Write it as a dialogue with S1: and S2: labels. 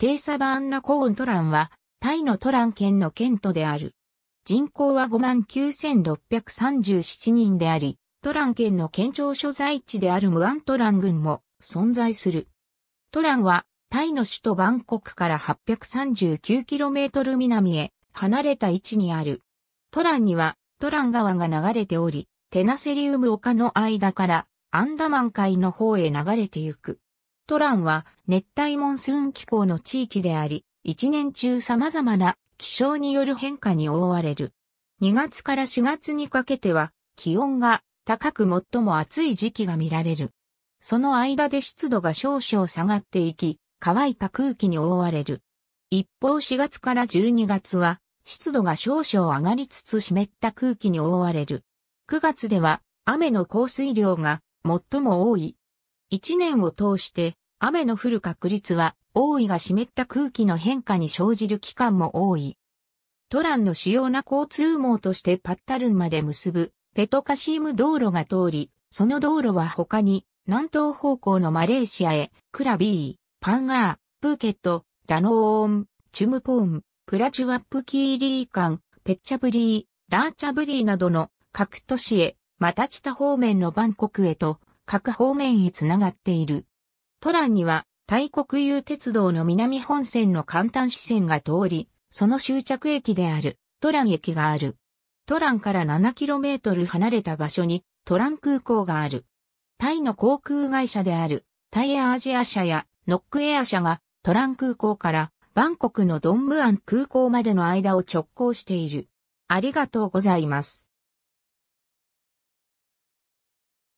S1: テーサバアンナコーントランは、タイのトラン県の県都である。人口は59,637人であり、トラン県の県庁所在地であるムアントラン郡も存在する。トランは、タイの首都バンコクから 839km 南へ離れた位置にある。トランには、トラン川が流れており、テナセリウム丘の間からアンダマン海の方へ流れてゆく。トランは熱帯モンスーン気候の地域であり、一年中様々な気象による変化に覆われる。2月から4月にかけては気温が高く最も暑い時期が見られる。その間で湿度が少々下がっていき、乾いた空気に覆われる。一方4月から12月は湿度が少々上がりつつ湿った空気に覆われる。9月では雨の降水量が最も多い。1年を通して雨の降る確率は、多いが湿った空気の変化に生じる期間も多い。トランの主要な交通網としてパッタルンまで結ぶ、ペトカシーム道路が通り、その道路は他に、南東方向のマレーシアへ、クラビー、パンガー、プーケット、ラノーン、チュムポーン、プラチュワップキーリーカン、ペッチャブリー、ラーチャブリーなどの各都市へ、また北方面のバンコクへと、各方面へつながっている。トランには、大国有鉄道の南本線の簡単支線が通り、その終着駅である、トラン駅がある。トランから 7km 離れた場所に、トラン空港がある。タイの航空会社である、タイエアアジア社やノックエア社が、トラン空港から、バンコクのドンムアン空港までの間を直行している。ありがとうございます。